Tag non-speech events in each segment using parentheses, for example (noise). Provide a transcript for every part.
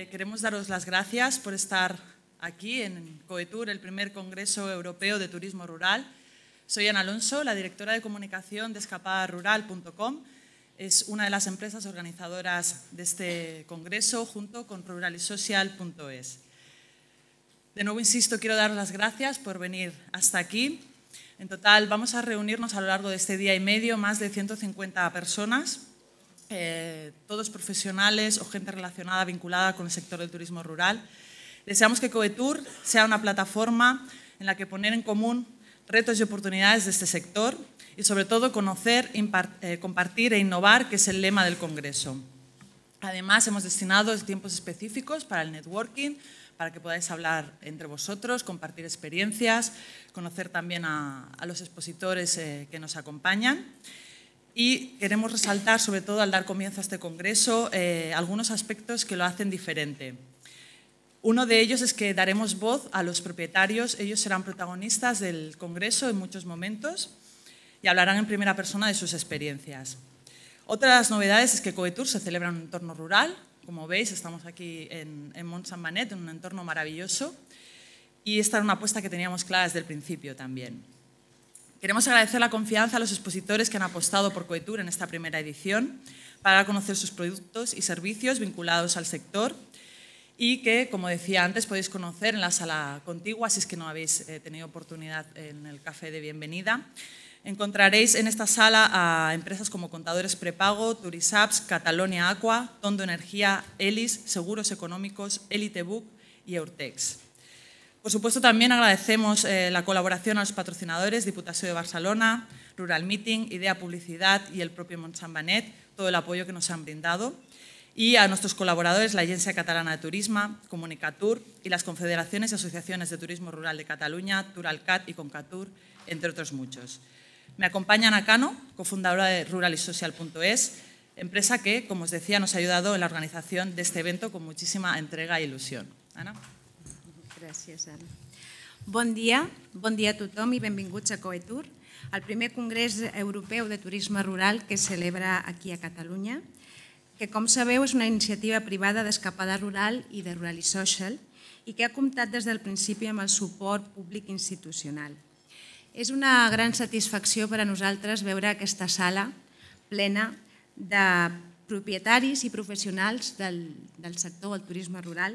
Eh, queremos daros las gracias por estar aquí en COETUR, el primer Congreso Europeo de Turismo Rural. Soy Ana Alonso, la directora de comunicación de EscapadaRural.com. Es una de las empresas organizadoras de este congreso junto con ruralisocial.es. De nuevo, insisto, quiero dar las gracias por venir hasta aquí. En total, vamos a reunirnos a lo largo de este día y medio más de 150 personas eh, todos profesionales o gente relacionada, vinculada con el sector del turismo rural. Deseamos que Coetur sea una plataforma en la que poner en común retos y oportunidades de este sector y sobre todo conocer, eh, compartir e innovar, que es el lema del Congreso. Además, hemos destinado tiempos específicos para el networking, para que podáis hablar entre vosotros, compartir experiencias, conocer también a, los expositores eh, que nos acompañan y queremos resaltar, sobre todo al dar comienzo a este Congreso, eh, algunos aspectos que lo hacen diferente. Uno de ellos es que daremos voz a los propietarios, ellos serán protagonistas del Congreso en muchos momentos y hablarán en primera persona de sus experiencias. Otra de las novedades es que Coetur se celebra en un entorno rural, como veis estamos aquí en, en Mont Saint Manet, en un entorno maravilloso y esta era una apuesta que teníamos clara desde el principio también. Queremos agradecer la confianza a los expositores que han apostado por Coetur en esta primera edición para conocer sus productos y servicios vinculados al sector y que, como decía antes, podéis conocer en la sala contigua, si es que no habéis eh, tenido oportunidad en el café de bienvenida. Encontraréis en esta sala a empresas como Contadores Prepago, Turisaps, Catalonia Aqua, Tondo Energía, Elis, Seguros Económicos, Elitebook y Eurtex. Por supuesto, también agradecemos eh, la colaboración a los patrocinadores, Diputación de Barcelona, Rural Meeting, Idea Publicidad y el propio Montsambanet, todo el apoyo que nos han brindado. Y a nuestros colaboradores, la Agencia Catalana de Turismo, Comunicatur y las Confederaciones y Asociaciones de Turismo Rural de Cataluña, Turalcat y Concatur, entre otros muchos. Me acompaña Ana Cano, cofundadora de ruralisocial.es, empresa que, como os decía, nos ha ayudado en la organización de este evento con muchísima entrega e ilusión. Ana. Gràcies, Anna. Bon dia, bon dia a tothom i benvinguts a Coetur, el primer Congrés Europeu de Turisme Rural que es celebra aquí a Catalunya, que com sabeu és una iniciativa privada d'escapada rural i de Rural i Social i que ha comptat des del principi amb el suport públic institucional. És una gran satisfacció per a nosaltres veure aquesta sala plena de propietaris i professionals del, del sector, el turisme rural,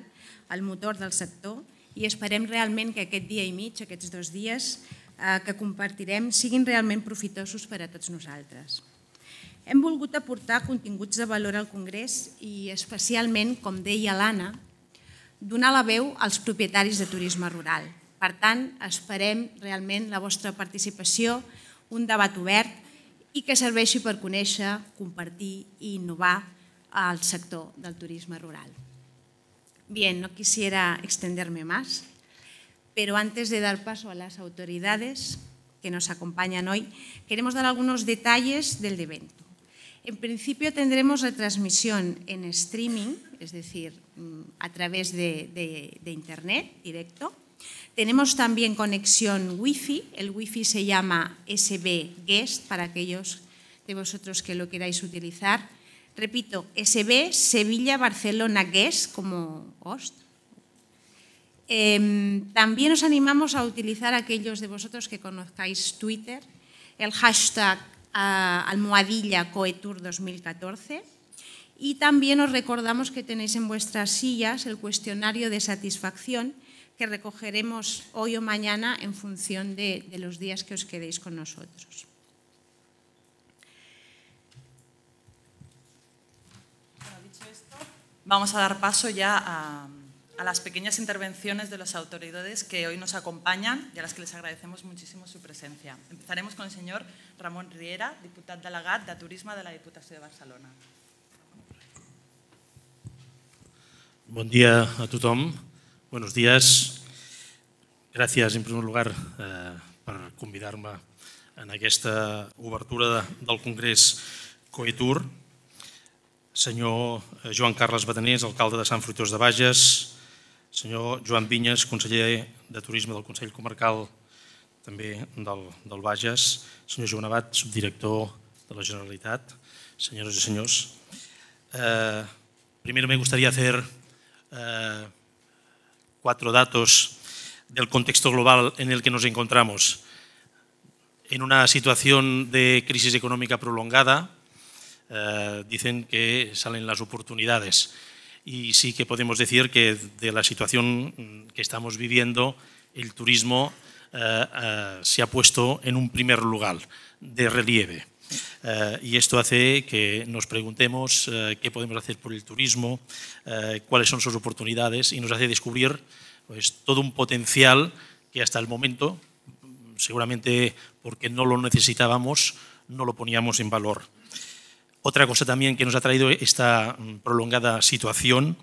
el motor del sector, i esperem realment que aquest dia i mig, aquests dos dies eh, que compartirem, siguin realment profitosos per a tots nosaltres. Hem volgut aportar continguts de valor al Congrés i especialment, com deia l'Anna, donar la veu als propietaris de turisme rural. Per tant, esperem realment la vostra participació, un debat obert i que serveixi per conèixer, compartir i innovar al sector del turisme rural. Bien, no quisiera extenderme más, pero antes de dar paso a las autoridades que nos acompañan hoy, queremos dar algunos detalles del evento. En principio tendremos retransmisión en streaming, es decir, mm, a través de, Internet directo. Tenemos también conexión wifi, El wifi se llama SB Guest para aquellos de vosotros que lo queráis utilizar Repito, SB, Sevilla, Barcelona, Guest, como host. Em, también os animamos a utilizar aquellos de vosotros que conozcáis Twitter, el hashtag almohadilla coetur 2014 y también os recordamos que tenéis en vuestras sillas el cuestionario de satisfacción que recogeremos hoy o mañana en función de los días que os quedéis con nosotros. Vamos a dar paso ya a, a, las pequeñas intervenciones de las autoridades que hoy nos acompañan y a las que les agradecemos muchísimo su presencia. Empezaremos con el señor Ramon Riera, diputat delegat de Turisme de la Diputació de Barcelona. Bon dia a tothom. Buenos días. Gràcies, en primer lugar, eh, per convidar-me en aquesta obertura de, del Congrés COETUR senyor eh, Joan Carles Batanés, alcalde de Sant Fruitós de Bages, senyor Joan Vinyes, conseller de Turisme del Consell Comarcal també del, del Bages, senyor Joan Abad, subdirector de la Generalitat, senyores i senyors. Eh, primero me gustaría hacer eh, cuatro datos del contexto global en el que nos encontramos. En una situación de crisis económica prolongada, Eh, dicen que salen las oportunidades. Y sí que podemos decir que de la situación mm, que estamos viviendo, el turismo eh, eh, se ha puesto en un primer lugar de relieve. y esto hace que nos preguntemos qué podemos hacer por el turismo, cuáles son sus oportunidades y nos hace descubrir pues, todo un potencial que hasta el momento, mm, seguramente porque no lo necesitábamos, no lo poníamos en valor. Otra cosa también que nos ha traído esta mm, prolongada situación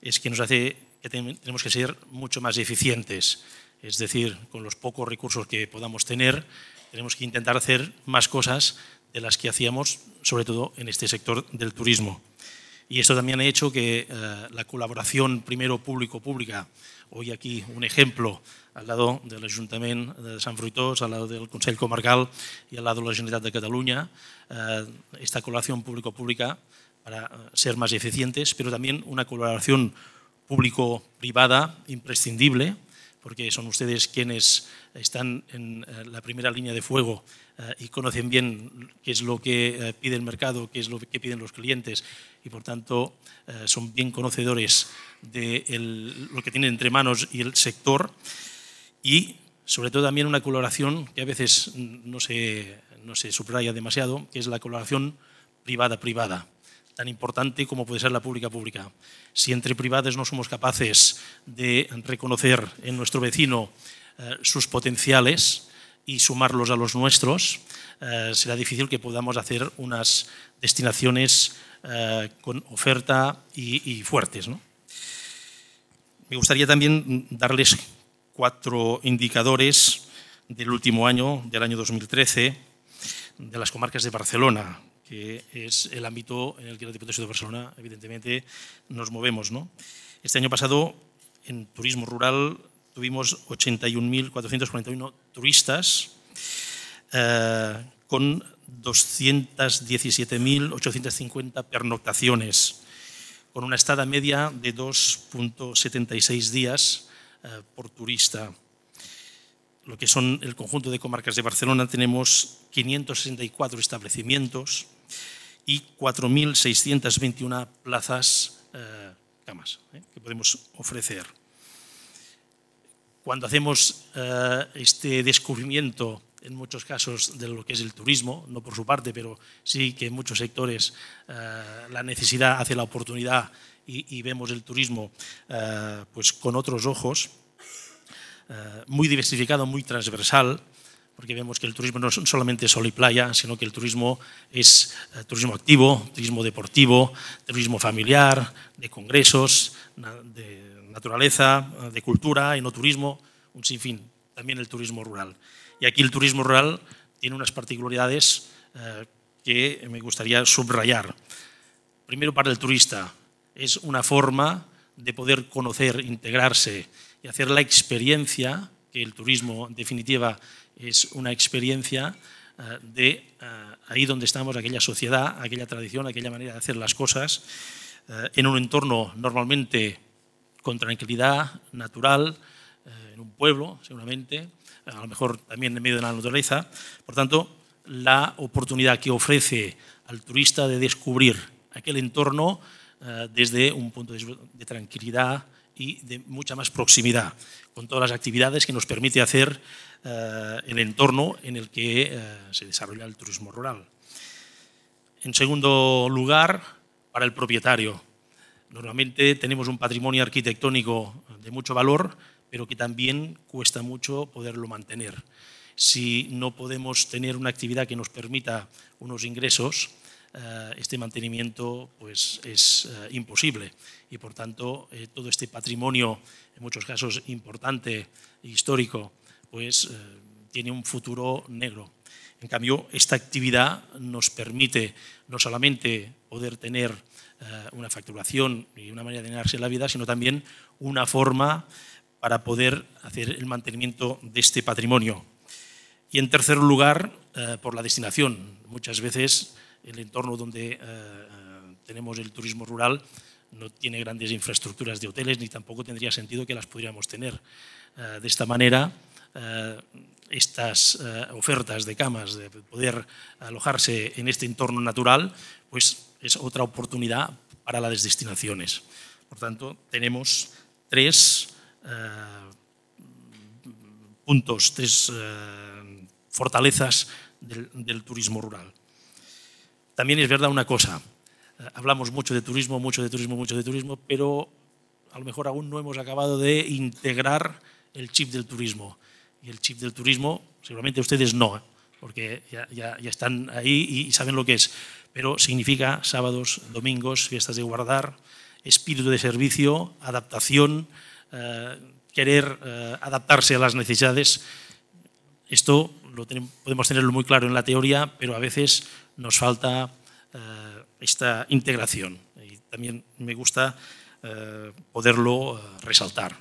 es que nos hace que tenemos que ser mucho más eficientes. Es decir, con los pocos recursos que podamos tener, tenemos que intentar hacer más cosas de las que hacíamos, sobre todo en este sector del turismo. Y esto también ha hecho que eh, la colaboración primero público-pública, hoy aquí un ejemplo al lado del Ayuntamiento de San Fruitós, al lado del Consejo Comarcal y al lado de la Generalitat de Cataluña, eh, esta colaboración público-pública para eh, ser más eficientes, pero también una colaboración público-privada imprescindible, porque son ustedes quienes están en la primera línea de fuego eh, y conocen bien qué es lo que eh, pide el mercado, qué es lo que piden los clientes y por tanto eh, son bien conocedores de lo que tienen entre manos y el sector y sobre todo también una coloración que a veces no se, no se subraya demasiado, que es la colaboración privada-privada tan importante como puede ser la pública-pública. Si entre privadas no somos capaces de reconocer en nuestro vecino sus potenciales, y sumarlos a los nuestros, eh, será difícil que podamos hacer unas destinaciones eh, con oferta y, fuertes. Me gustaría también darles cuatro indicadores del último año, del año 2013, de las comarcas de Barcelona, que es el ámbito en el que la Diputación de Barcelona, evidentemente, nos movemos. Este año pasado, en turismo rural, tuvimos 81.441 turistas eh, con 217.850 pernoctaciones, con una estada media de 2.76 días eh, por turista. Lo que son el conjunto de comarcas de Barcelona, tenemos 564 establecimientos y 4.621 plazas eh, camas que podemos ofrecer cuando hacemos eh, este descubrimiento, en muchos casos, de lo que es el turismo, no por su parte, pero sí que en muchos sectores eh, la necesidad hace la oportunidad y, vemos el turismo eh, pues con otros ojos, muy diversificado, muy transversal, porque vemos que el turismo no es solamente sol y playa, sino que el turismo es turismo activo, turismo deportivo, turismo familiar, de congresos, de naturaleza, eh, de cultura, y no turismo, un sinfín. También el turismo rural. Y aquí el turismo rural tiene unas particularidades eh, que me gustaría subrayar. Primero, para el turista, es una forma de poder conocer, integrarse y hacer la experiencia, que el turismo en definitiva es una experiencia eh, de ahí donde estamos, aquella sociedad, aquella tradición, aquella manera de hacer las cosas, en un entorno normalmente con tranquilidad natural, eh, en un pueblo, seguramente, a lo mejor también en medio de la naturaleza. Por tanto, la oportunidad que ofrece al turista de descubrir aquel entorno eh, desde un punto de, tranquilidad y de mucha más proximidad, con todas las actividades que nos permite hacer eh, el entorno en el que se desarrolla el turismo rural. En segundo lugar, para el propietario Normalmente tenemos un patrimonio arquitectónico de mucho valor, pero que también cuesta mucho poderlo mantener. Si no podemos tener una actividad que nos permita unos ingresos, eh, este mantenimiento pues, es eh, imposible y por tanto eh, todo este patrimonio, en muchos casos importante, e histórico, pues tiene un futuro negro. En cambio, esta actividad nos permite no solamente poder tener eh, una facturación y una manera de ganarse la vida, sino también una forma para poder hacer el mantenimiento de este patrimonio. Y en tercer lugar, eh, por la destinación. Muchas veces el entorno donde eh, tenemos el turismo rural no tiene grandes infraestructuras de hoteles ni tampoco tendría sentido que las pudiéramos tener. de esta manera, estas ofertas de camas, de poder alojarse en este entorno natural, pues es otra oportunidad para las destinaciones. Por tanto, tenemos tres eh, puntos, tres eh, fortalezas del, turismo rural. También es verdad una cosa, eh, hablamos mucho de turismo, mucho de turismo, mucho de turismo, pero a lo mejor aún no hemos acabado de integrar el chip del turismo. Y el chip del turismo, seguramente ustedes no, porque ya, están ahí y saben lo que es. Pero significa sábados, domingos, fiestas de guardar, espíritu de servicio, adaptación, eh, querer eh, adaptarse a las necesidades. Esto lo podemos tenerlo muy claro en la teoría, pero a veces nos falta eh, esta integración. Y también me gusta poderlo resaltar.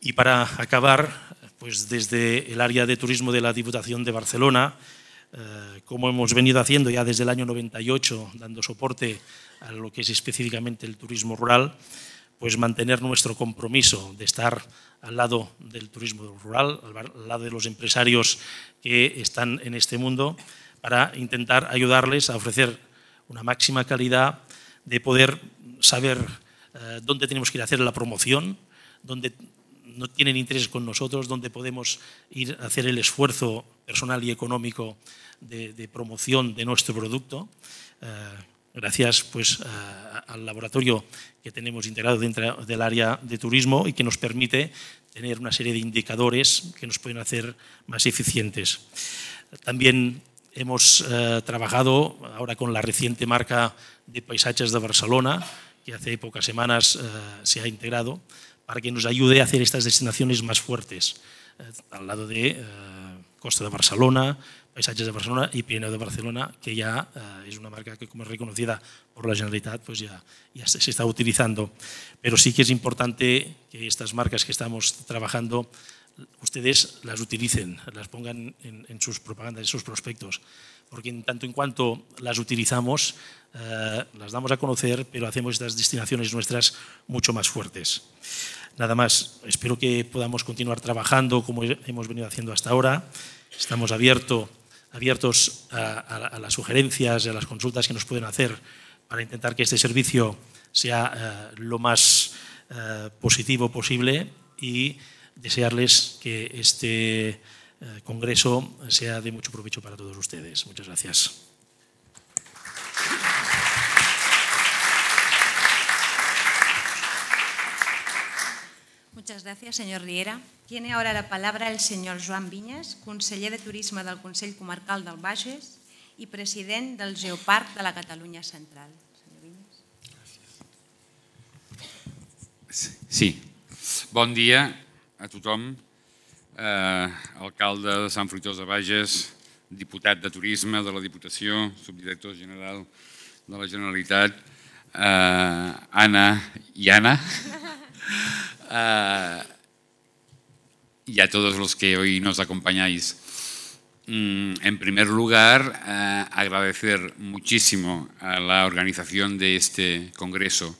Y para acabar, pues desde el área de turismo de la Diputación de Barcelona, eh, como hemos venido haciendo ya desde el año 98, dando soporte a lo que es específicamente el turismo rural, pues mantener nuestro compromiso de estar al lado del turismo rural, al lado de los empresarios que están en este mundo, para intentar ayudarles a ofrecer una máxima calidad, de poder saber eh, dónde tenemos que ir a hacer la promoción, dónde no tienen interés con nosotros, donde podemos ir a hacer el esfuerzo personal y económico de, promoción de nuestro producto. Eh, gracias pues, al laboratorio que tenemos integrado dentro del área de turismo y que nos permite tener una serie de indicadores que nos pueden hacer más eficientes. También hemos eh, trabajado ahora con la reciente marca de paisajes de Barcelona, que hace pocas semanas eh, se ha integrado para que nos ayude a hacer estas destinaciones más fuertes, eh, al lado de eh, Costa de Barcelona, Paisajes de Barcelona y Pirineo de Barcelona, que ya es eh, una marca que como es reconocida por la Generalitat, pues ya, ya se, está utilizando. Pero sí que es importante que estas marcas que estamos trabajando, ustedes las utilicen, las pongan en, en sus propagandas, en sus prospectos, porque en tanto en cuanto las utilizamos, las damos a conocer, pero hacemos estas destinaciones nuestras mucho más fuertes. Nada más, espero que podamos continuar trabajando como hemos venido haciendo hasta ahora. Estamos abiertos a, las sugerencias y a las consultas que nos pueden hacer para intentar que este servicio sea eh, lo más eh, positivo posible y desearles que este eh, Congreso sea de mucho provecho para todos ustedes. Muchas gracias. Muchas gracias, señor Riera. Tiene ahora la palabra el señor Joan Viñas, conseller de Turisme del Consell Comarcal del Bages i president del Geoparc de la Catalunya Central. Senyor Viñas. Sí. Bon dia a tothom. Eh, alcalde de Sant Fruitós de Bages, diputat de Turisme de la Diputació, subdirector general de la Generalitat, eh, Anna i Anna. Ah, y a todos los que hoy nos acompañáis. Mm, en primer lugar, ah, agradecer muchísimo a la organización de este Congreso,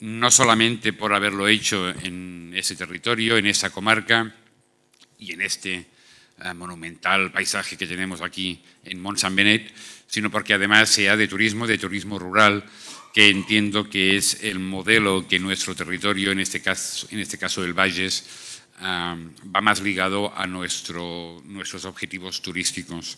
no solamente por haberlo hecho en ese territorio, en esa comarca y en este ah, monumental paisaje que tenemos aquí en Mont-Saint-Benet, sino porque además sea de turismo, de turismo rural, que entiendo que es el modelo que nuestro territorio, en este caso, en este caso del Valles, va más ligado a nuestros objetivos turísticos.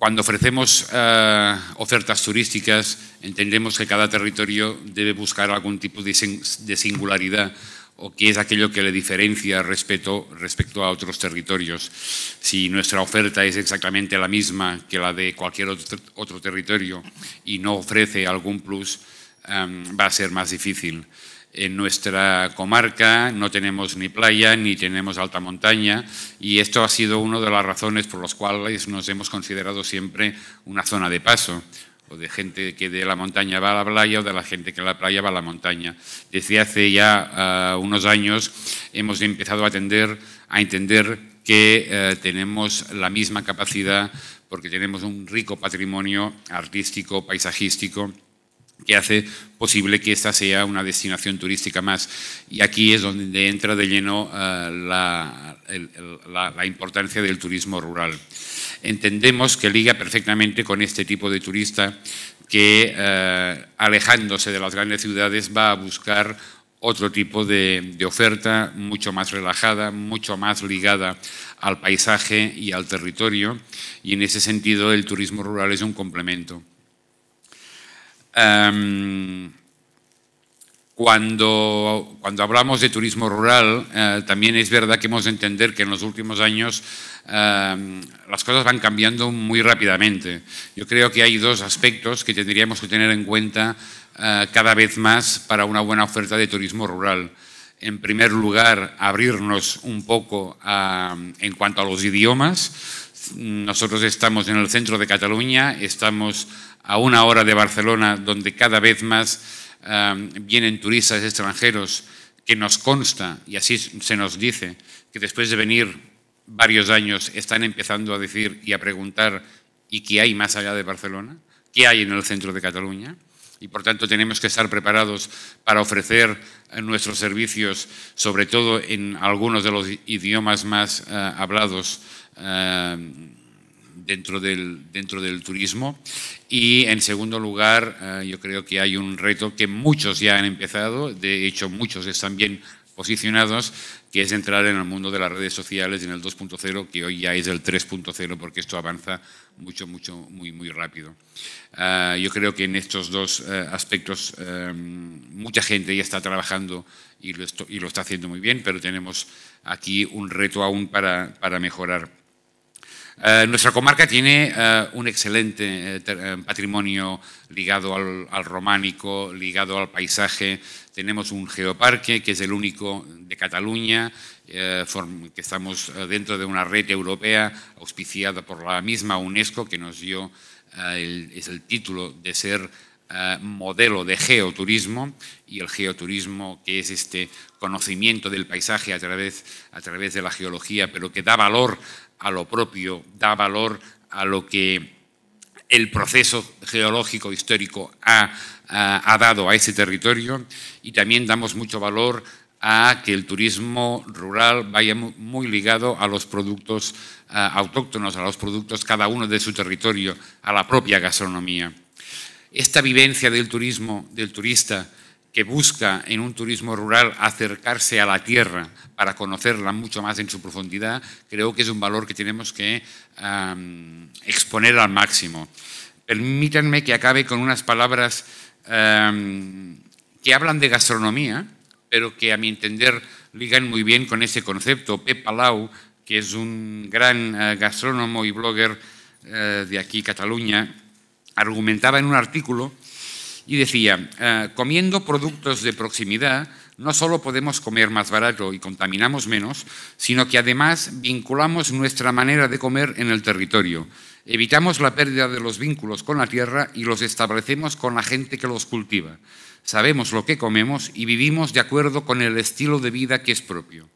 cuando ofrecemos eh, ofertas turísticas, entendemos que cada territorio debe buscar algún tipo de, singularidad o qué es aquello que le diferencia respecto, respecto a otros territorios. Si nuestra oferta es exactamente la misma que la de cualquier otro, territorio y no ofrece algún plus, em, va a ser más difícil. En nuestra comarca no tenemos ni playa ni tenemos alta montaña y esto ha sido una de las razones por las cuales nos hemos considerado siempre una zona de paso, de gente que de la montaña va a la playa o de la gente que de la playa va a la montaña. Desde hace ya ah, unos años hemos empezado a, a entender que eh, tenemos la misma capacidad porque tenemos un rico patrimonio artístico, paisajístico, que hace posible que esta sea una destinación turística más. Y aquí es donde entra de lleno ah, la importancia del turismo rural entendemos que liga perfectamente con este tipo de turista que, eh, alejándose de las grandes ciudades, va a buscar otro tipo de, oferta mucho más relajada, mucho más ligada al paisaje y al territorio, y en ese sentido el turismo rural es un complemento. Em, cuando, cuando hablamos de turismo rural, eh, también es verdad que hemos de entender que en los últimos años eh, las cosas van cambiando muy rápidamente. Yo creo que hay dos aspectos que tendríamos que tener en cuenta eh, cada vez más para una buena oferta de turismo rural en primer lugar, abrirnos un poco en cuanto a los idiomas. Nosotros estamos en el centro de Cataluña, estamos a una hora de Barcelona, donde cada vez más vienen turistas extranjeros que nos consta, y así se nos dice, que después de venir varios años están empezando a decir y a preguntar ¿y qué hay más allá de Barcelona? ¿Qué hay en el centro de Cataluña? Y por tanto tenemos que estar preparados para ofrecer eh, nuestros servicios, sobre todo en algunos de los idiomas más eh, hablados. Eh, dentro del, dentro del turismo. Y en segundo lugar, eh, yo creo que hay un reto que muchos ya han empezado, de hecho muchos están bien posicionados, que es entrar en el mundo de las redes sociales en el 2.0, que hoy ya es el 3.0, porque esto avanza mucho, mucho, muy, muy rápido. Ah, yo creo que en estos dos eh, aspectos eh, mucha gente ya está trabajando y lo, y lo, está haciendo muy bien, pero tenemos aquí un reto aún para, para mejorar. Eh, nuestra comarca tiene eh, un excelente eh, patrimonio ligado al, románico, ligado al paisaje. Tenemos un geoparque que es el único de Cataluña, que estamos dentro de una red europea auspiciada por la misma UNESCO que nos dio el, es el título de ser modelo de geoturismo y el geoturismo que es este conocimiento del paisaje a través, a través de la geología, pero que da valor a lo propio, da valor a lo que el proceso geológico histórico ha, dado a ese territorio y también damos mucho valor a que el turismo rural vaya muy ligado a los productos autóctonos, a los productos cada uno de su territorio, a la propia gastronomía. Esta vivencia del turismo, del turista, que busca en un turismo rural acercarse a la tierra para conocerla mucho más en su profundidad, creo que es un valor que tenemos que exponer al máximo. Permítanme que acabe con unas palabras que hablan de gastronomía, pero que a mi entender ligan muy bien con ese concepto. Pep Palau, que es un gran eh, gastrónomo y blogger eh, de aquí, Cataluña, argumentaba en un artículo y decía, ah, comiendo productos de proximidad, no solo podemos comer más barato y contaminamos menos, sino que además vinculamos nuestra manera de comer en el territorio. Evitamos la pérdida de los vínculos con la tierra y los establecemos con la gente que los cultiva. Sabemos lo que comemos y vivimos de acuerdo con el estilo de vida que es propio.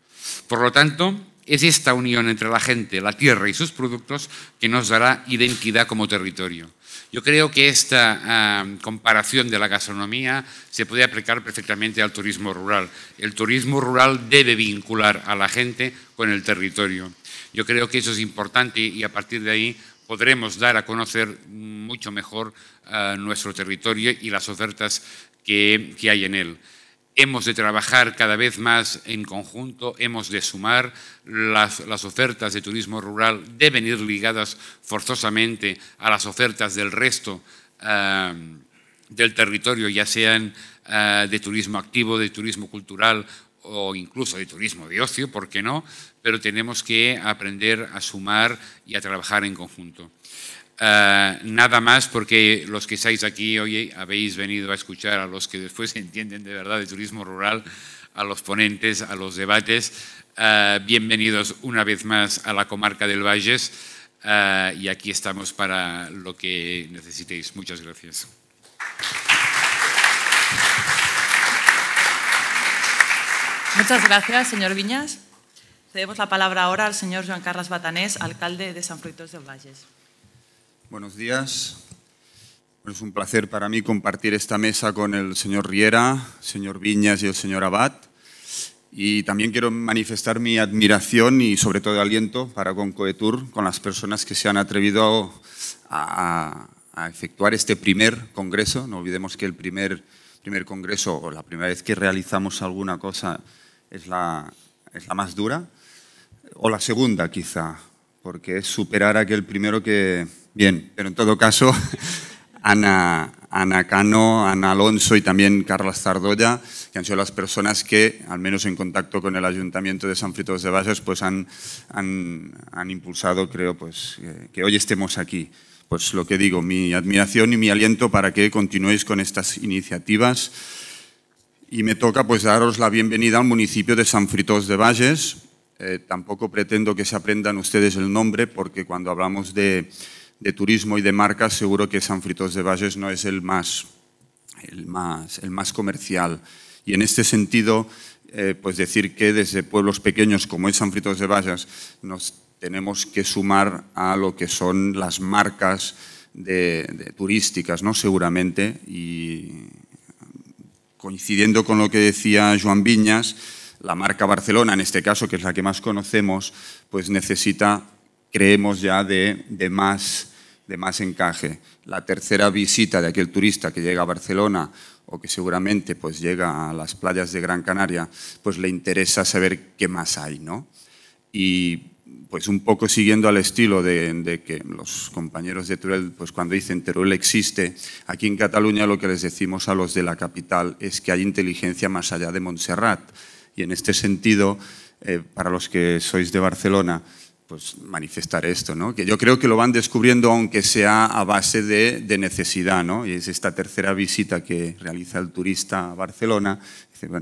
Por lo tanto, es esta unión entre la gente, la tierra y sus productos que nos dará identidad como territorio. Yo creo que esta ah, comparación de la gastronomía se puede aplicar perfectamente al turismo rural. El turismo rural debe vincular a la gente con el territorio. Yo creo que eso es importante y a partir de ahí podremos dar a conocer mucho mejor ah, nuestro territorio y las ofertas que hay en él. Hemos de trabajar cada vez más en conjunto, hemos de sumar, las, ofertas de turismo rural deben ir ligadas forzosamente a las ofertas del resto del territorio, ya sean ah, de turismo activo, de turismo cultural o incluso de turismo de ocio, ¿por qué no? Pero tenemos que aprender a sumar y a trabajar en conjunto. Ah, nada más porque los que estáis aquí hoy habéis venido a escuchar a los que después (laughs) entienden de verdad de turismo rural, a los ponentes, a los debates. Ah, bienvenidos una vez más a la comarca del Valles ah, y aquí estamos para lo que necesitéis. Muchas gracias. Muchas gracias, señor Viñas. Cedemos la palabra ahora al señor Juan Carlos Batanés, alcalde de San Frutos del Valles. Buenos días. Es un placer para mí compartir esta mesa con el señor Riera, el señor Viñas y el señor Abad. Y también quiero manifestar mi admiración y sobre todo aliento para Concoetur con las personas que se han atrevido a, efectuar este primer congreso. No olvidemos que el primer, primer congreso o la primera vez que realizamos alguna cosa es la, es la más dura, o la segunda quizá, porque es superar aquel primero que Bien, pero en todo caso, (laughs) Ana, Cano, Ana Alonso y también Carlos Tardoya, que han sido las personas que, al menos en contacto con el Ayuntamiento de San Fritos de Valles, pues han, impulsado, creo, pues, eh, que hoy estemos aquí. Pues lo que digo, mi admiración y mi aliento para que continuéis con estas iniciativas. Y me toca pues daros la bienvenida al municipio de San Fritos de Valles. Eh, tampoco pretendo que se aprendan ustedes el nombre, porque cuando hablamos de de turismo y de marcas, seguro que San Fritos de Valles no es el más, el más, el más comercial. Y en este sentido, eh, pues decir que desde pueblos pequeños como es San Fritos de Valles nos tenemos que sumar a lo que son las marcas de, turísticas, ¿no? seguramente. Y coincidiendo con lo que decía Joan Viñas, la marca Barcelona, en este caso, que es la que más conocemos, pues necesita creemos ya de, más, de más encaje. La tercera visita de aquel turista que llega a Barcelona o que seguramente pues, llega a las playas de Gran Canaria, pues le interesa saber qué más hay. ¿no? Y pues un poco siguiendo al estilo de, que los compañeros de Teruel, pues cuando dicen Teruel existe, aquí en Cataluña lo que les decimos a los de la capital es que hay inteligencia más allá de Montserrat. Y en este sentido, eh, para los que sois de Barcelona, pues, manifestar esto, ¿no? que yo creo que lo van descubriendo aunque sea a base de, necesidad, ¿no? y es esta tercera visita que realiza el turista a Barcelona,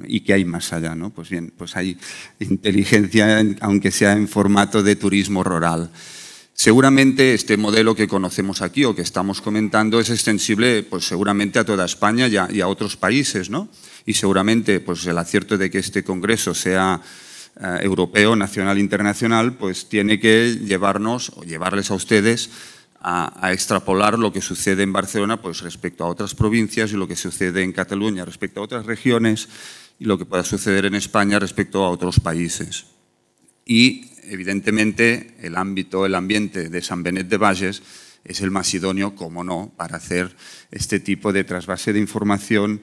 ¿y qué hay más allá? ¿no? Pues bien, pues hay inteligencia aunque sea en formato de turismo rural. Seguramente este modelo que conocemos aquí o que estamos comentando es extensible pues seguramente a toda España y a, y a otros países, ¿no? Y seguramente pues el acierto de que este congreso sea eh, europeo, nacional, internacional, pues tiene que llevarnos o llevarles a ustedes a, extrapolar lo que sucede en Barcelona pues, respecto a otras provincias y lo que sucede en Cataluña respecto a otras regiones y lo que pueda suceder en España respecto a otros países. Y, evidentemente, el ámbito, el ambiente de San Benet de Valles es el más idóneo, como no, para hacer este tipo de trasvase de información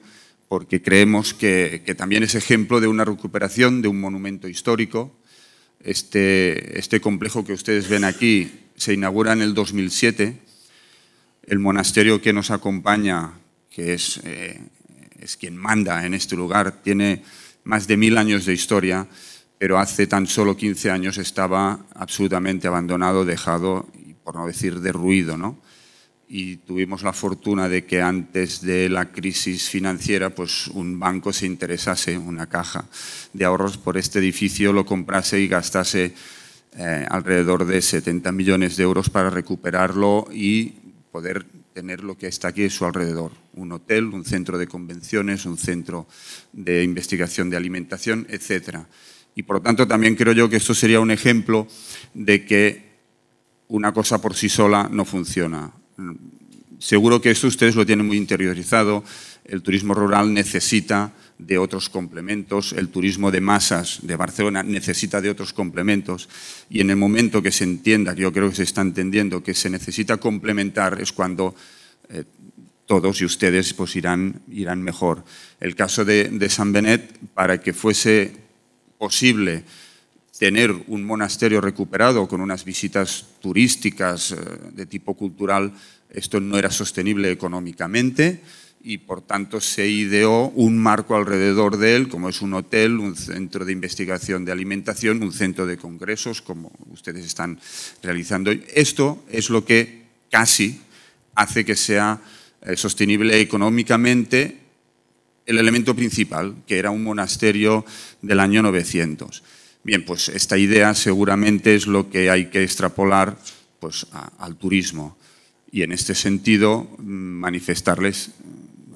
porque creemos que, también es ejemplo de una recuperación de un monumento histórico. Este, este complejo que ustedes ven aquí se inaugura en el 2007. El monasterio que nos acompaña, que es, eh, es quien manda en este lugar, tiene más de mil años de historia, pero hace tan solo 15 años estaba absolutamente abandonado, dejado, por no decir derruido. ¿no? y tuvimos la fortuna de que antes de la crisis financiera pues un banco se interesase, una caja de ahorros por este edificio, lo comprase y gastase eh, alrededor de 70 millones de euros para recuperarlo y poder tener lo que está aquí a su alrededor, un hotel, un centro de convenciones, un centro de investigación de alimentación, etc. Y por lo tanto también creo yo que esto sería un ejemplo de que una cosa por sí sola no funciona Seguro que esto ustedes lo tienen muy interiorizado. El turismo rural necesita de otros complementos, el turismo de masas de Barcelona necesita de otros complementos y en el momento que se entienda, que yo creo que se está entendiendo, que se necesita complementar es cuando eh, todos y ustedes pues, irán, irán mejor. El caso de San Benet, para que fuese posible tener un monasterio recuperado con unas visitas turísticas eh, de tipo cultural, esto no era sostenible económicamente y por tanto se ideó un marco alrededor de él, como es un hotel, un centro de investigación de alimentación, un centro de congresos, como ustedes están realizando. Esto es lo que casi hace que sea eh, sostenible económicamente el elemento principal, que era un monasterio del año 900. Bien, pues esta idea seguramente es lo que hay que extrapolar pues, al turismo y en este sentido mm, manifestarles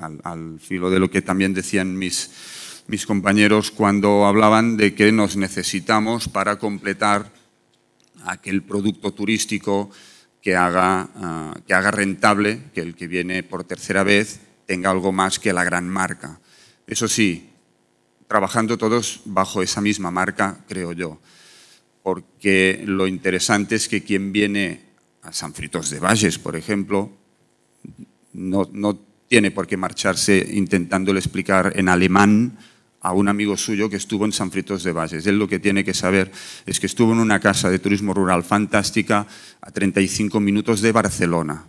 mm, al, filo de lo que también decían mis, mis compañeros cuando hablaban de que nos necesitamos para completar aquel producto turístico que haga ah, rentable que el que viene por tercera vez tenga algo más que la gran marca. Eso sí, trabajando todos bajo esa misma marca, creo yo. Porque lo interesante es que quien viene a San Fritos de Valles, por ejemplo, no, no tiene por qué marcharse intentándole explicar en alemán a un amigo suyo que estuvo en San Fritos de Valles. Él lo que tiene que saber es que estuvo en una casa de turismo rural fantástica a 35 minutos de Barcelona.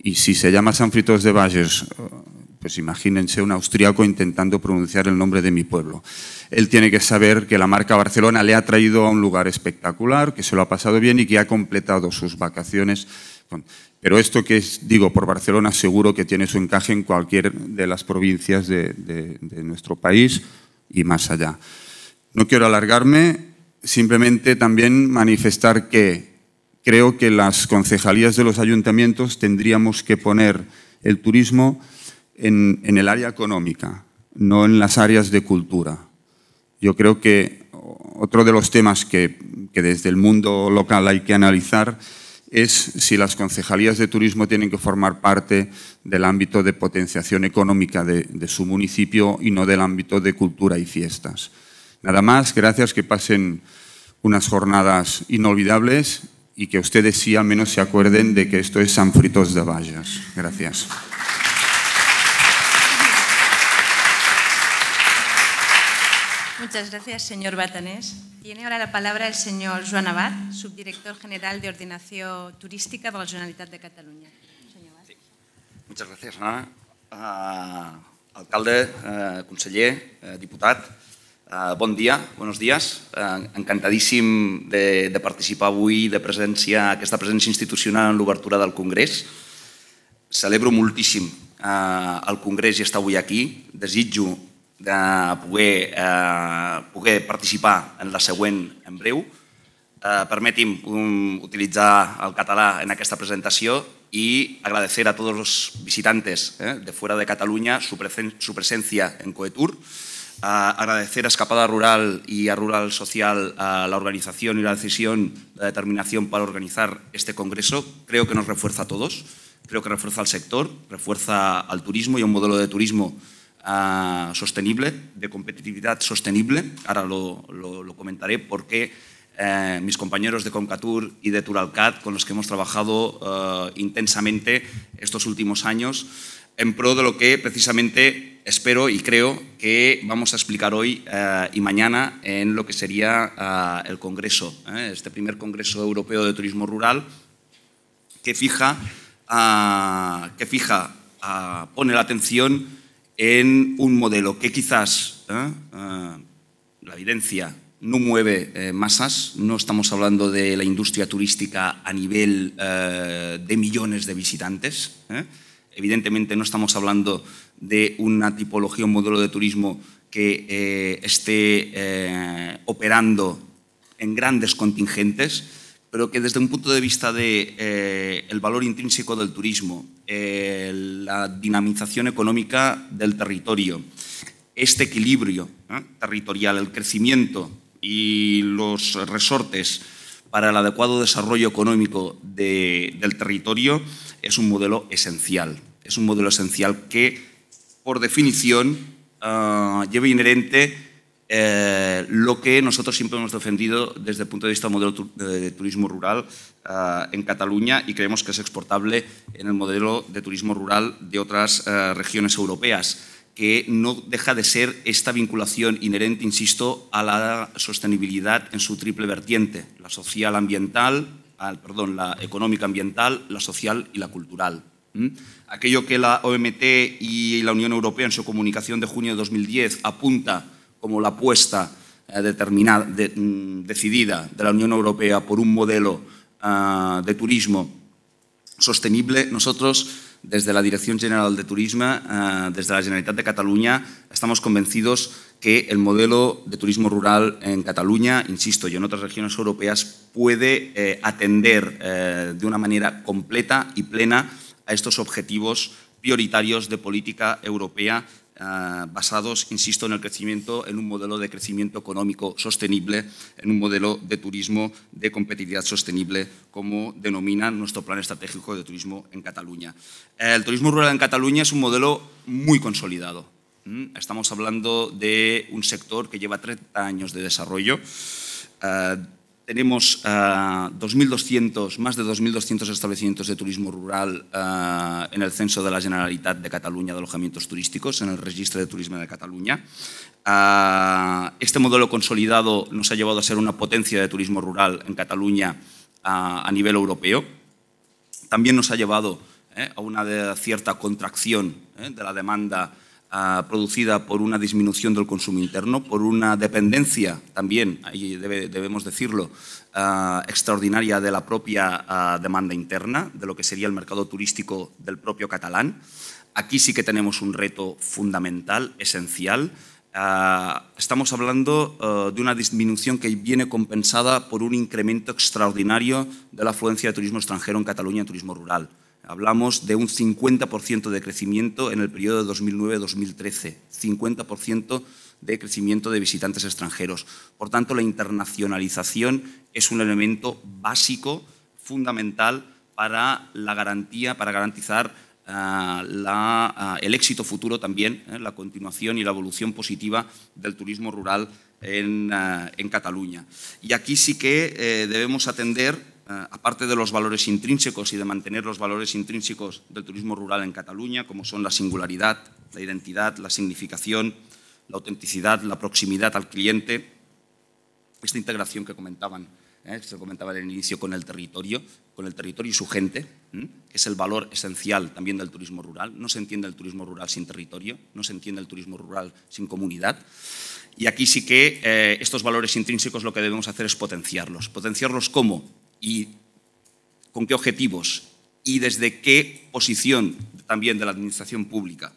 Y si se llama San Fritos de Valles eh, pues imagínense un austriaco intentando pronunciar el nombre de mi pueblo. Él tiene que saber que la marca Barcelona le ha traído a un lugar espectacular, que se lo ha pasado bien y que ha completado sus vacaciones. Pero esto que digo por Barcelona seguro que tiene su encaje en cualquier de las provincias de nuestro país y más allá. No quiero alargarme, simplemente también manifestar que creo que las concejalías de los ayuntamientos tendríamos que poner el turismo en, el área económica, no en las áreas de cultura. Yo creo que otro de los temas que, desde el mundo local hay que analizar es si las concejalías de turismo tienen que formar parte del ámbito de potenciación económica de, de su municipio y no del ámbito de cultura y fiestas. Nada más, gracias, que pasen unas jornadas inolvidables y que ustedes sí al menos se acuerden de que esto es San Fritos de Vallas. Gracias. Muchas gracias, señor Batanés. Tiene ahora la palabra el señor Joan Abad, subdirector general de Ordenación Turística de la Generalitat de Catalunya. Señor Abad. Sí. Muchas gracias, Ana. Uh, alcalde, uh, conseller, uh, diputat, uh, bon dia, buenos días. Uh, encantadíssim de, de participar avui de presència, aquesta presència institucional en l'obertura del Congrés. Celebro moltíssim eh, el Congrés i estar avui aquí. Desitjo de poder, eh, poder participar en la següent en breu. Eh, permeti'm um, utilitzar el català en aquesta presentació i agradecer a tots els visitants eh, de fora de Catalunya su, presen su presència en Coetur. Eh, agradecer a Escapada Rural i a Rural Social a eh, la organització i la decisió de determinació per organitzar este congreso. Creo que nos refuerza a tots, creo que refuerza al sector, refuerza al turisme i a un model de turisme sostenible, de competitividad sostenible. Ahora lo, comentaré porque eh, mis compañeros de Concatur y de Turalcat, con los que hemos trabajado eh, intensamente estos últimos años, en pro de lo que precisamente espero y creo que vamos a explicar hoy eh, y mañana en lo que sería el Congreso, este primer Congreso Europeo de Turismo Rural, que fija, que fija pone la atención en un modelo que quizás eh, eh, la evidencia no mueve eh, masas, no estamos hablando de la industria turística a nivel de millones de visitantes, evidentemente no estamos hablando de una tipología, un modelo de turismo que esté operando en grandes contingentes, pero que desde un punto de vista del de, eh, valor intrínseco del turismo, eh, la dinamización económica del territorio, este equilibrio ¿eh? territorial, el crecimiento y los resortes para el adecuado desarrollo económico del territorio es un modelo esencial. Es un modelo esencial que, por definición, lleva inherente eh, lo que nosotros siempre hemos defendido desde el punto de vista del modelo de turismo rural eh, en Cataluña y creemos que es exportable en el modelo de turismo rural de otras eh, regiones europeas, que no deja de ser esta vinculación inherente, insisto, a la sostenibilidad en su triple vertiente, la social ambiental, perdón, la económica ambiental, la social y la cultural. Aquello que la OMT y la Unión Europea en su comunicación de junio de 2010 apunta como la apuesta eh, determinada, mm, decidida de la Unión Europea por un modelo ah, de turismo sostenible, nosotros desde la Dirección General de Turismo, ah, desde la Generalitat de Cataluña, estamos convencidos que el modelo de turismo rural en Cataluña, insisto, y en otras regiones europeas, puede eh, atender eh, de una manera completa y plena a estos objetivos prioritarios de política europea Ah, basados, insisto, en el crecimiento, en un modelo de crecimiento económico sostenible, en un modelo de turismo de competitividad sostenible, como denomina nuestro plan estratégico de turismo en Cataluña. El turismo rural en Cataluña es un modelo muy consolidado. ¿Mm? Estamos hablando de un sector que lleva 30 años de desarrollo. Ah, tenemos 2.200, eh, más de 2.200 establecimientos de turismo rural eh, en el censo de la Generalitat de Cataluña de alojamientos turísticos, en el registro de turismo de Cataluña. Eh, este modelo consolidado nos ha llevado a ser una potencia de turismo rural en Cataluña a nivel europeo. También nos ha llevado a una cierta contracción de la demanda Ah, producida por una disminución del consumo interno, por una dependencia también, ahí debemos decirlo, ah, extraordinaria de la propia ah, demanda interna, de lo que sería el mercado turístico del propio catalán. Aquí sí que tenemos un reto fundamental, esencial. estamos hablando de una disminución que viene compensada por un incremento extraordinario de la afluencia de turismo extranjero en Cataluña, en turismo rural. Hablamos de un 50% de crecimiento en el periodo de 2009-2013, 50% de crecimiento de visitantes extranjeros. Por tanto, la internacionalización es un elemento básico, fundamental para la garantía, para garantizar eh, eh, el éxito futuro también, eh, la continuación y la evolución positiva del turismo rural en, Cataluña. Y aquí sí que debemos atender eh, aparte de los valores intrínsecos y de mantener los valores intrínsecos del turismo rural en Cataluña, como son la singularidad, la identidad, la significación, la autenticidad, la proximidad al cliente, esta integración que comentaban, que eh, se comentaba en el inicio con el territorio, con el territorio y su gente, que es el valor esencial también del turismo rural. No se entiende el turismo rural sin territorio, no se entiende el turismo rural sin comunidad. Y aquí sí que eh, estos valores intrínsecos lo que debemos hacer es potenciarlos. ¿Potenciarlos cómo? y con qué objetivos y desde qué posición también de la administración pública.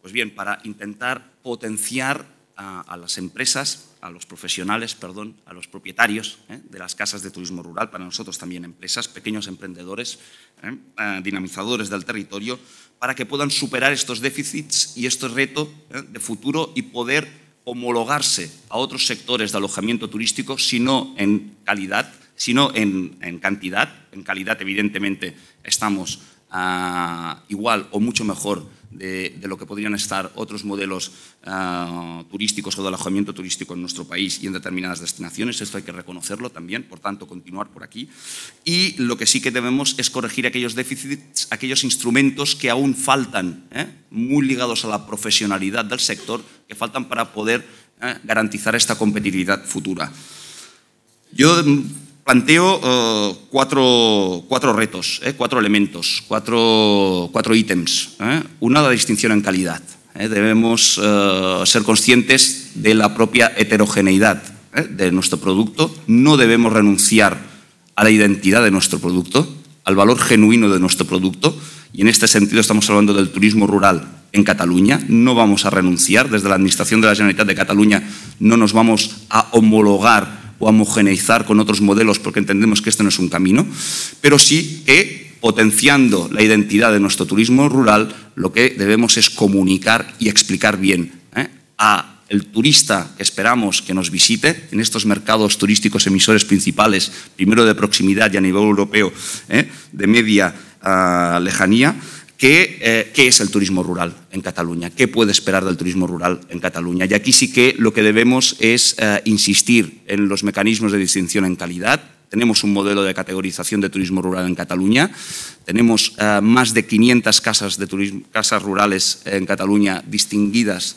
Pues bien, para intentar potenciar a, las empresas, a los profesionales, perdón, a los propietarios ¿eh? de las casas de turismo rural, para nosotros también empresas, pequeños emprendedores, ¿eh? Eh, dinamizadores del territorio, para que puedan superar estos déficits y estos retos de futuro y poder homologarse a otros sectores de alojamiento turístico, si no en calidad, sino en, cantidad. En calidad, evidentemente, estamos ah, igual o mucho mejor de, lo que podrían estar otros modelos ah, turísticos o de alojamiento turístico en nuestro país y en determinadas destinaciones. Esto hay que reconocerlo también, por tanto, continuar por aquí. Y lo que sí que debemos es corregir aquellos déficits, aquellos instrumentos que aún faltan, ¿eh? muy ligados a la profesionalidad del sector, que faltan para poder ¿eh? garantizar esta competitividad futura. Yo planteo eh, cuatro, cuatro, retos, eh, cuatro elementos, cuatro, cuatro ítems. Eh. Una, la distinción en calidad. Debemos ser conscientes de la propia heterogeneidad de nuestro producto. No debemos renunciar a la identidad de nuestro producto, al valor genuino de nuestro producto. Y en este sentido estamos hablando del turismo rural en Cataluña. No vamos a renunciar. Desde la Administración de la Generalitat de Cataluña no nos vamos a homologar o homogeneizar con otros modelos porque entendemos que este no es un camino, pero sí que potenciando la identidad de nuestro turismo rural, lo que debemos es comunicar y explicar bien ¿eh? a el turista que esperamos que nos visite en estos mercados turísticos emisores principales, primero de proximidad y a nivel europeo, ¿eh? de media a ah, lejanía, eh, ¿Qué, es el turismo rural en Cataluña? ¿Qué puede esperar del turismo rural en Cataluña? Y aquí sí que lo que debemos es eh, insistir en los mecanismos de distinción en calidad. Tenemos un modelo de categorización de turismo rural en Cataluña. Tenemos eh, más de 500 casas, de casas rurales en Cataluña distinguidas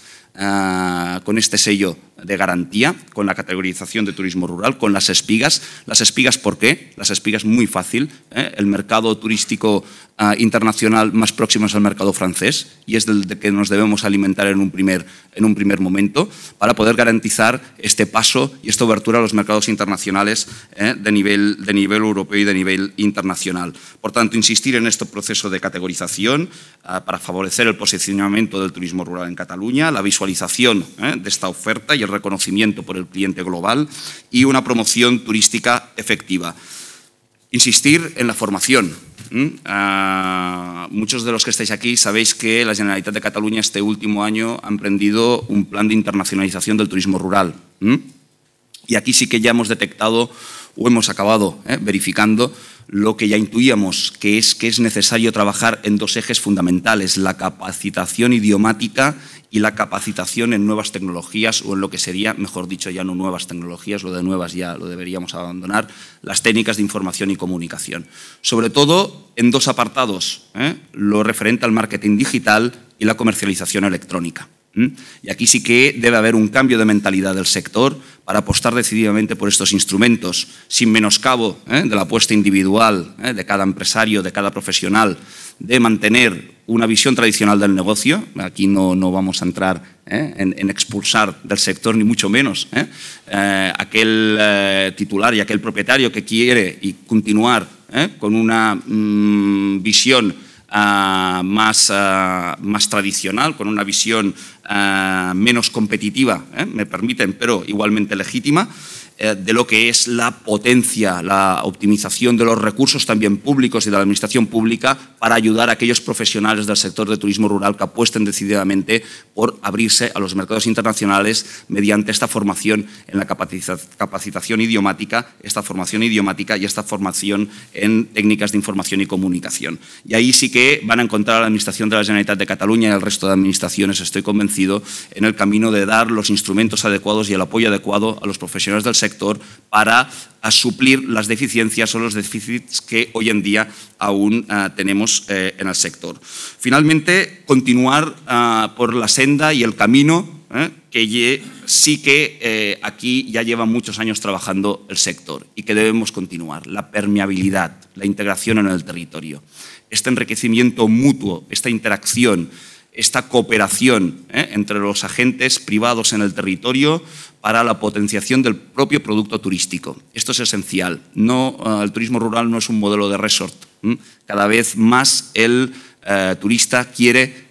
con este sello de garantía con la categorización de turismo rural, con las espigas. ¿Las espigas por qué? Las espigas muy fácil. ¿eh? El mercado turístico ah, internacional más próximo es el mercado francés y es del que nos debemos alimentar en un, primer, en un primer momento para poder garantizar este paso y esta obertura a los mercados internacionales ¿eh? de, nivel, de nivel europeo y de nivel internacional. Por tanto, insistir en este proceso de categorización ah, para favorecer el posicionamiento del turismo rural en Cataluña, la visualización ¿eh? de esta oferta y el reconocimiento por el cliente global y una promoción turística efectiva. Insistir en la formación. Ah, muchos de los que estáis aquí sabéis que la Generalitat de Cataluña este último año ha emprendido un plan de internacionalización del turismo rural. Y aquí sí que ya hemos detectado o hemos acabado ¿eh? verificando lo que ya intuíamos, que es que es necesario trabajar en dos ejes fundamentales, la capacitación idiomática y la capacitación en nuevas tecnologías o en lo que sería, mejor dicho, ya no nuevas tecnologías, lo de nuevas ya lo deberíamos abandonar, las técnicas de información y comunicación. Sobre todo en dos apartados, ¿eh? lo referente al marketing digital y la comercialización electrónica. Y aquí sí que debe haber un cambio de mentalidad del sector para apostar decididamente por estos instrumentos, sin menoscabo ¿eh? de la apuesta individual ¿eh? de cada empresario, de cada profesional, de mantener una visión tradicional del negocio. Aquí no, no vamos a entrar ¿eh? en, expulsar del sector, ni mucho menos, aquel titular y aquel propietario que quiere y continuar con una mm, visión ah, más, ah, más tradicional, con una visión Ah, menos competitiva, ¿eh? me permiten, pero igualmente legítima, eh, de lo que es la potencia, la optimización de los recursos también públicos y de la administración pública para ayudar a aquellos profesionales del sector de turismo rural que apuesten decididamente por abrirse a los mercados internacionales mediante esta formación en la capacitación idiomática, esta formación idiomática y esta formación en técnicas de información y comunicación. Y ahí sí que van a encontrar a la Administración de la Generalitat de Cataluña y al resto de administraciones, estoy convencido, en el camino de dar los instrumentos adecuados y el apoyo adecuado a los profesionales del sector sector para suplir las deficiencias o los déficits que hoy en día aún ah, tenemos eh, en el sector. Finalmente, continuar ah, por la senda y el camino eh, que sí que eh, aquí ya lleva muchos años trabajando el sector y que debemos continuar. La permeabilidad, la integración en el territorio, este enriquecimiento mutuo, esta interacción esta cooperación ¿eh? entre los agentes privados en el territorio para la potenciación del propio producto turístico. Esto es esencial. No, eh, el turismo rural no es un modelo de resort. Cada vez más el eh, turista quiere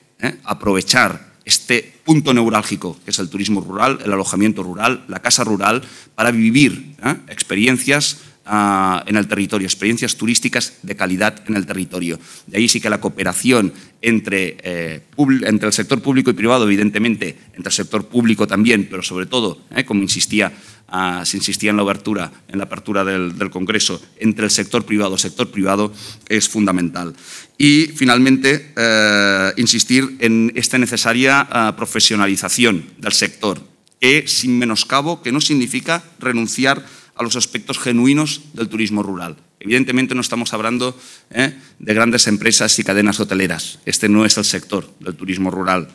aprovechar este punto neurálgico que es el turismo rural, el alojamiento rural, la casa rural, para vivir experiencias en el territorio, experiencias turísticas de calidad en el territorio. De ahí sí que la cooperación entre, eh, el sector público y privado, evidentemente, entre el sector público también, pero sobre todo, eh, como insistía, ah, se insistía en la apertura, en la apertura del, Congreso, entre el sector privado, sector privado, es fundamental. Y finalmente, eh, insistir en esta necesaria ah, profesionalización del sector, que sin menoscabo, que no significa renunciar a los aspectos genuinos del turismo rural. Evidentemente no estamos hablando ¿eh? de grandes empresas y cadenas hoteleras. Este no es el sector del turismo rural.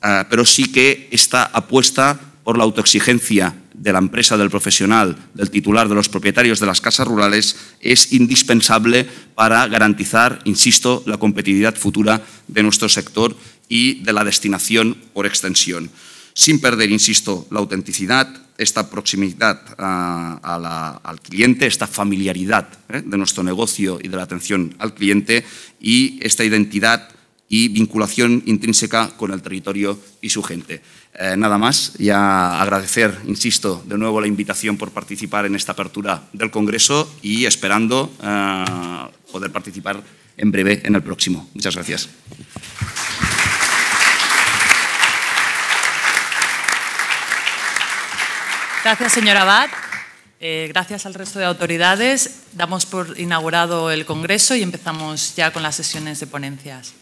Ah, pero sí que esta apuesta por la autoexigencia de la empresa, del profesional, del titular, de los propietarios de las casas rurales es indispensable para garantizar, insisto, la competitividad futura de nuestro sector y de la destinación por extensión sin perder, insisto, la autenticidad, esta proximidad al cliente, esta familiaridad ¿eh? de nuestro negocio y de la atención al cliente y esta identidad y vinculación intrínseca con el territorio y su gente. Eh, nada más, ya agradecer, insisto, de nuevo la invitación por participar en esta apertura del Congreso y esperando eh, poder participar en breve en el próximo. Muchas gracias. Gracias, señora Abad. Eh, gracias al resto de autoridades. Damos por inaugurado el Congreso y empezamos ya con las sesiones de ponencias.